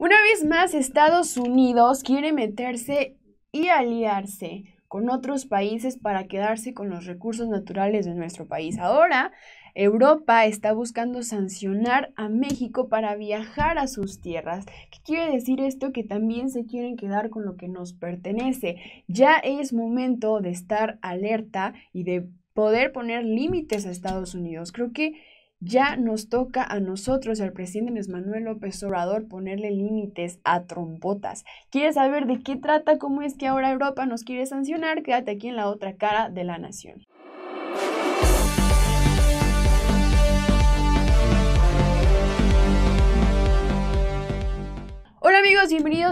Una vez más, Estados Unidos quiere meterse y aliarse con otros países para quedarse con los recursos naturales de nuestro país. Ahora, Europa está buscando sancionar a México para viajar a sus tierras. ¿Qué quiere decir esto? Que también se quieren quedar con lo que nos pertenece. Ya es momento de estar alerta y de poder poner límites a Estados Unidos. Creo que ya nos toca a nosotros, al presidente Manuel López Obrador, ponerle límites a trombotas. ¿Quieres saber de qué trata? ¿Cómo es que ahora Europa nos quiere sancionar? Quédate aquí en la otra cara de la nación.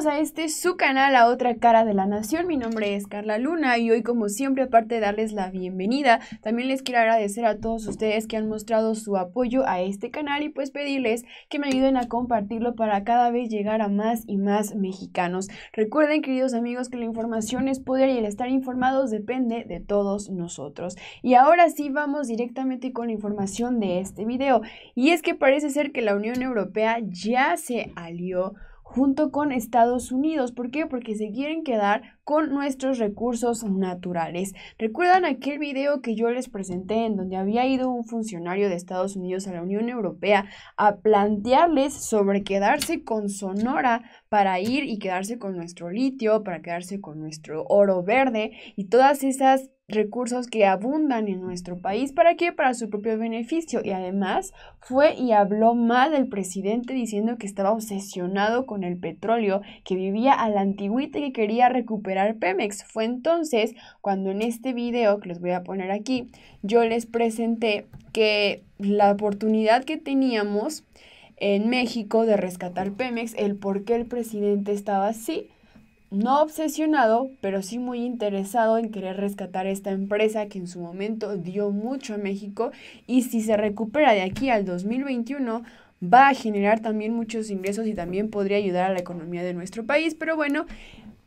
a este su canal, a otra cara de la nación. Mi nombre es Carla Luna y hoy como siempre, aparte de darles la bienvenida, también les quiero agradecer a todos ustedes que han mostrado su apoyo a este canal y pues pedirles que me ayuden a compartirlo para cada vez llegar a más y más mexicanos. Recuerden, queridos amigos, que la información es poder y el estar informados depende de todos nosotros. Y ahora sí vamos directamente con la información de este video. Y es que parece ser que la Unión Europea ya se alió junto con Estados Unidos. ¿Por qué? Porque se quieren quedar con nuestros recursos naturales. ¿Recuerdan aquel video que yo les presenté en donde había ido un funcionario de Estados Unidos a la Unión Europea a plantearles sobre quedarse con Sonora para ir y quedarse con nuestro litio, para quedarse con nuestro oro verde y todas esas recursos que abundan en nuestro país. ¿Para qué? Para su propio beneficio. Y además fue y habló mal del presidente diciendo que estaba obsesionado con el petróleo, que vivía a la antigüita y que quería recuperar Pemex. Fue entonces cuando en este video que les voy a poner aquí, yo les presenté que la oportunidad que teníamos en México de rescatar Pemex, el por qué el presidente estaba así no obsesionado, pero sí muy interesado en querer rescatar esta empresa que en su momento dio mucho a México y si se recupera de aquí al 2021 va a generar también muchos ingresos y también podría ayudar a la economía de nuestro país. Pero bueno,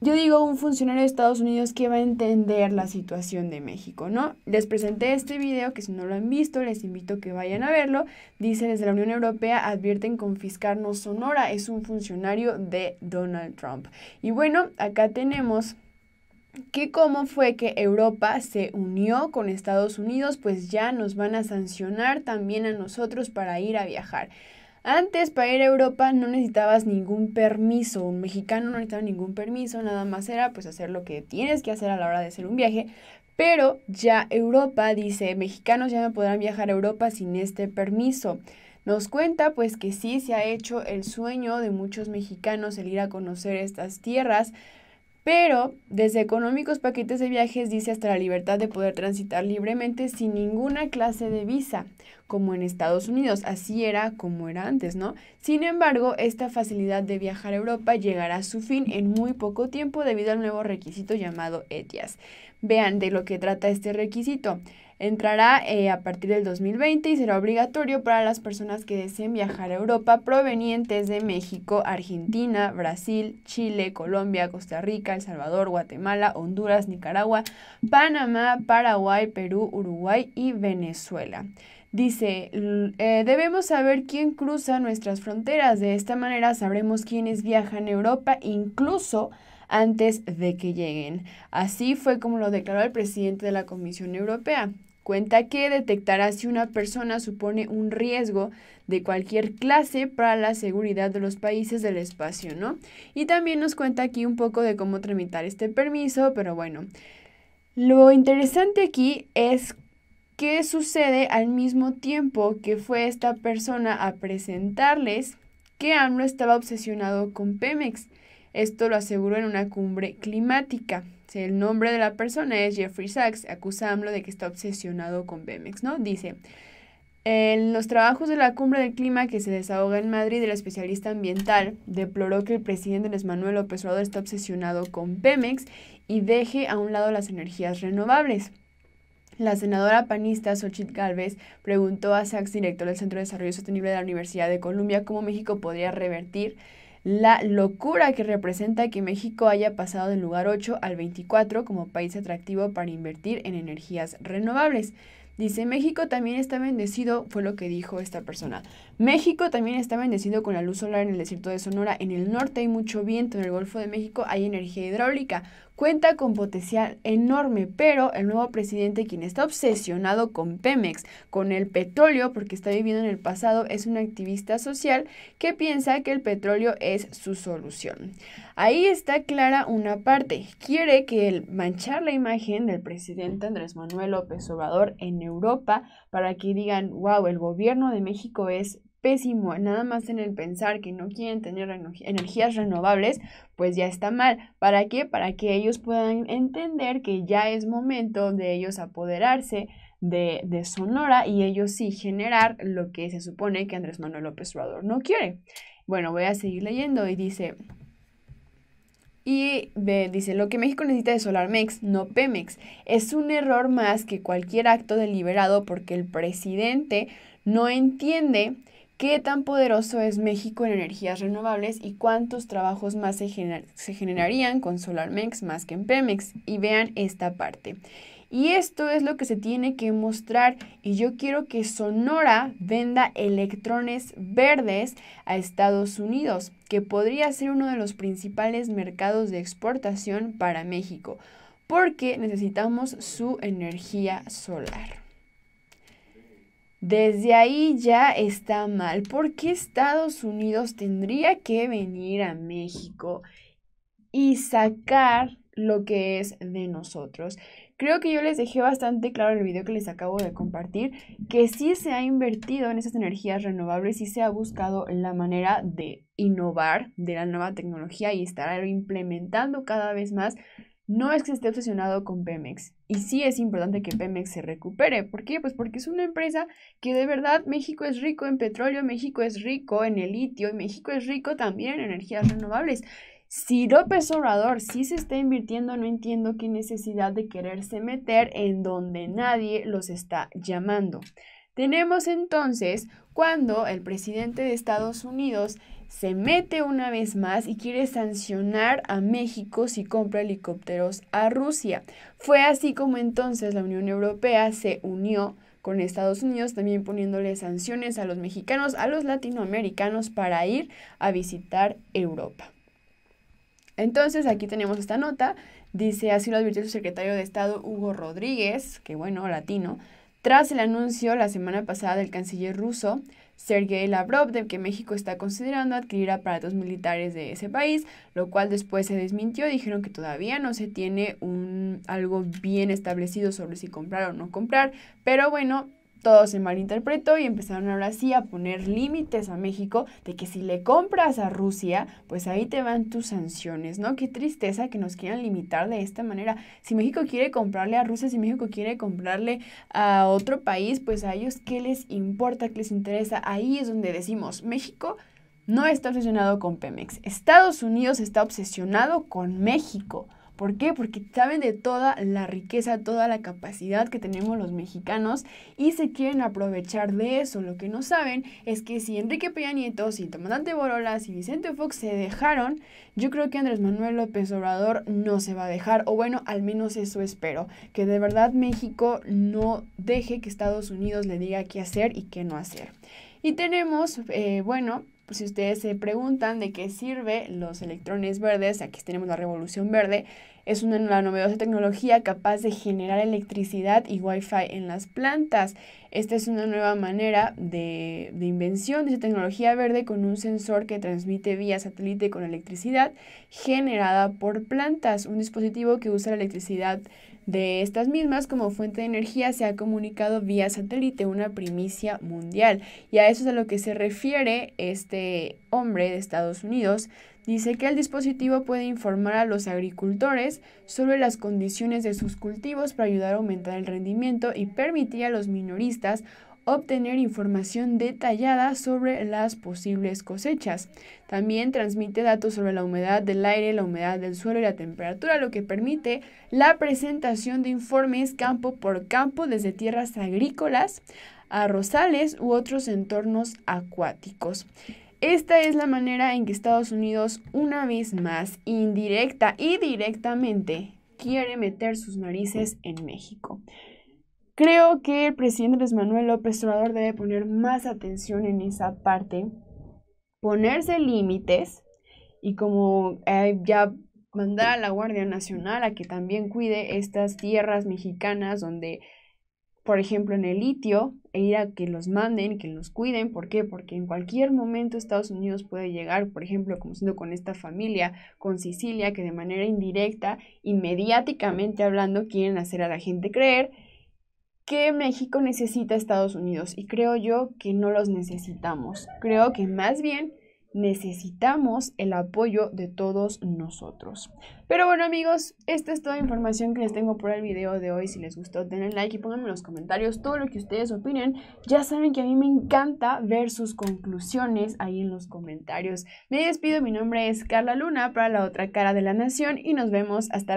yo digo un funcionario de Estados Unidos que va a entender la situación de México, ¿no? Les presenté este video que si no lo han visto, les invito a que vayan a verlo. Dice, desde la Unión Europea advierten confiscarnos Sonora, es un funcionario de Donald Trump. Y bueno, acá tenemos que cómo fue que Europa se unió con Estados Unidos, pues ya nos van a sancionar también a nosotros para ir a viajar. Antes para ir a Europa no necesitabas ningún permiso, un mexicano no necesitaba ningún permiso, nada más era pues hacer lo que tienes que hacer a la hora de hacer un viaje, pero ya Europa dice, mexicanos ya no podrán viajar a Europa sin este permiso. Nos cuenta pues que sí se ha hecho el sueño de muchos mexicanos el ir a conocer estas tierras, pero desde económicos paquetes de viajes dice hasta la libertad de poder transitar libremente sin ninguna clase de visa, como en Estados Unidos. Así era como era antes, ¿no? Sin embargo, esta facilidad de viajar a Europa llegará a su fin en muy poco tiempo debido al nuevo requisito llamado ETIAS. Vean de lo que trata este requisito. Entrará eh, a partir del 2020 y será obligatorio para las personas que deseen viajar a Europa provenientes de México, Argentina, Brasil, Chile, Colombia, Costa Rica, El Salvador, Guatemala, Honduras, Nicaragua, Panamá, Paraguay, Perú, Uruguay y Venezuela. Dice, eh, debemos saber quién cruza nuestras fronteras. De esta manera sabremos quiénes viajan a Europa, incluso antes de que lleguen. Así fue como lo declaró el presidente de la Comisión Europea cuenta que detectará si una persona supone un riesgo de cualquier clase para la seguridad de los países del espacio, ¿no? Y también nos cuenta aquí un poco de cómo tramitar este permiso, pero bueno, lo interesante aquí es qué sucede al mismo tiempo que fue esta persona a presentarles que AMLO estaba obsesionado con Pemex esto lo aseguró en una cumbre climática. El nombre de la persona es Jeffrey Sachs, acusándolo de que está obsesionado con Pemex, ¿no? Dice, en los trabajos de la cumbre del clima que se desahoga en Madrid, el especialista ambiental deploró que el presidente Luis Manuel López Obrador está obsesionado con Pemex y deje a un lado las energías renovables. La senadora panista Xochitl Galvez preguntó a Sachs, director del Centro de Desarrollo Sostenible de la Universidad de Columbia, cómo México podría revertir la locura que representa que México haya pasado del lugar 8 al 24 como país atractivo para invertir en energías renovables. Dice, México también está bendecido, fue lo que dijo esta persona. México también está bendecido con la luz solar en el desierto de Sonora. En el norte hay mucho viento, en el Golfo de México hay energía hidráulica cuenta con potencial enorme, pero el nuevo presidente, quien está obsesionado con Pemex, con el petróleo, porque está viviendo en el pasado, es un activista social que piensa que el petróleo es su solución. Ahí está clara una parte. Quiere que manchar la imagen del presidente Andrés Manuel López Obrador en Europa para que digan, wow, el gobierno de México es pésimo, nada más en el pensar que no quieren tener energías renovables, pues ya está mal. ¿Para qué? Para que ellos puedan entender que ya es momento de ellos apoderarse de, Sonora y ellos sí generar lo que se supone que Andrés Manuel López Obrador no quiere. Bueno, voy a seguir leyendo y dice... Y dice, lo que México necesita es Solarmex, no Pemex. Es un error más que cualquier acto deliberado porque el presidente no entiende ¿Qué tan poderoso es México en energías renovables y cuántos trabajos más se, generarían con SolarMex más que en Pemex? Y vean esta parte. Y esto es lo que se tiene que mostrar y yo quiero que Sonora venda electrones verdes a Estados Unidos, que podría ser uno de los principales mercados de exportación para México, porque necesitamos su energía solar. Desde ahí ya está mal. ¿Por qué Estados Unidos tendría que venir a México y sacar lo que es de nosotros? Creo que yo les dejé bastante claro en el video que les acabo de compartir que sí se ha invertido en esas energías renovables y se ha buscado la manera de innovar de la nueva tecnología y estar implementando cada vez más no es que esté obsesionado con Pemex. Y sí es importante que Pemex se recupere. ¿Por qué? Pues porque es una empresa que de verdad México es rico en petróleo, México es rico en el litio y México es rico también en energías renovables. Si López Obrador sí se está invirtiendo, no entiendo qué necesidad de quererse meter en donde nadie los está llamando. Tenemos entonces cuando el presidente de Estados Unidos se mete una vez más y quiere sancionar a México si compra helicópteros a Rusia. Fue así como entonces la Unión Europea se unió con Estados Unidos, también poniéndole sanciones a los mexicanos, a los latinoamericanos para ir a visitar Europa. Entonces aquí tenemos esta nota, dice así lo advirtió su secretario de Estado Hugo Rodríguez, que bueno, latino, tras el anuncio la semana pasada del canciller ruso Sergei Lavrov de que México está considerando adquirir aparatos militares de ese país, lo cual después se desmintió. Dijeron que todavía no se tiene un, algo bien establecido sobre si comprar o no comprar, pero bueno, todo se malinterpretó y empezaron ahora sí a poner límites a México de que si le compras a Rusia, pues ahí te van tus sanciones, ¿no? Qué tristeza que nos quieran limitar de esta manera. Si México quiere comprarle a Rusia, si México quiere comprarle a otro país, pues a ellos qué les importa, qué les interesa. Ahí es donde decimos, México no está obsesionado con Pemex. Estados Unidos está obsesionado con México. ¿Por qué? Porque saben de toda la riqueza, toda la capacidad que tenemos los mexicanos y se quieren aprovechar de eso. Lo que no saben es que si Enrique Peña Nieto, si Tomandante Borolas y Vicente Fox se dejaron, yo creo que Andrés Manuel López Obrador no se va a dejar, o bueno, al menos eso espero, que de verdad México no deje que Estados Unidos le diga qué hacer y qué no hacer. Y tenemos, eh, bueno, pues, si ustedes se preguntan de qué sirve los electrones verdes, aquí tenemos la revolución verde, es una novedosa tecnología capaz de generar electricidad y wifi en las plantas. Esta es una nueva manera de, invención de esta tecnología verde con un sensor que transmite vía satélite con electricidad generada por plantas, un dispositivo que usa la electricidad de estas mismas como fuente de energía se ha comunicado vía satélite, una primicia mundial. Y a eso es a lo que se refiere este hombre de Estados Unidos. Dice que el dispositivo puede informar a los agricultores sobre las condiciones de sus cultivos para ayudar a aumentar el rendimiento y permitir a los minoristas obtener información detallada sobre las posibles cosechas. También transmite datos sobre la humedad del aire, la humedad del suelo y la temperatura, lo que permite la presentación de informes campo por campo desde tierras agrícolas a rosales u otros entornos acuáticos. Esta es la manera en que Estados Unidos, una vez más, indirecta y directamente, quiere meter sus narices en México. Creo que el presidente Luis Manuel López Obrador debe poner más atención en esa parte, ponerse límites y como eh, ya mandar a la Guardia Nacional a que también cuide estas tierras mexicanas donde, por ejemplo, en el litio, e ir a que los manden, que los cuiden. ¿Por qué? Porque en cualquier momento Estados Unidos puede llegar, por ejemplo, como siendo con esta familia, con Sicilia, que de manera indirecta y mediáticamente hablando quieren hacer a la gente creer que México necesita a Estados Unidos y creo yo que no los necesitamos. Creo que más bien necesitamos el apoyo de todos nosotros. Pero bueno amigos, esta es toda la información que les tengo por el video de hoy. Si les gustó, denle like y pónganme en los comentarios todo lo que ustedes opinen. Ya saben que a mí me encanta ver sus conclusiones ahí en los comentarios. Me despido, mi nombre es Carla Luna para la otra cara de la nación y nos vemos hasta